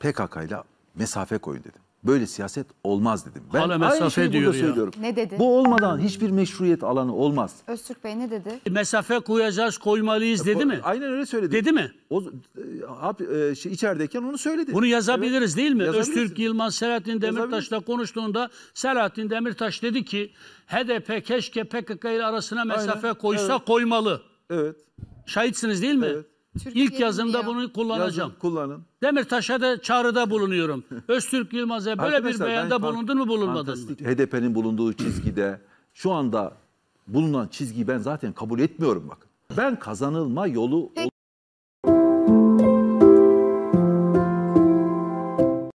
PKK ile mesafe koyun dedim. Böyle siyaset olmaz dedim. Ben Hala aynı şeyi diyor burada söylüyorum. Ne dedi? Bu olmadan hiçbir meşruiyet alanı olmaz. Öztürk Bey ne dedi? E, mesafe koyacağız, koymalıyız e, dedi mi? Aynen öyle söyledi. Dedi mi? O, e, e, şey, içerideyken onu söyledi. Bunu yazabiliriz değil mi? Yazabiliriz. Öztürk Yılmaz Selahattin Demirtaş'la konuştuğunda Selahattin Demirtaş dedi ki HDP keşke PKK ile arasına mesafe koysa koymalı. Evet. Şahitsiniz değil mi? Evet. Türkiye İlk yazımda bunu kullanacağım. Yazın, kullanın. Demirtaş'a da çağrıda bulunuyorum. Öztürk Yılmaz'a böyle Arkadaşlar, bir beyanda bulundun mu bulunmadın mı? HDP'nin bulunduğu çizgide şu anda bulunan çizgiyi ben zaten kabul etmiyorum bakın. Ben kazanılma yolu... Peki.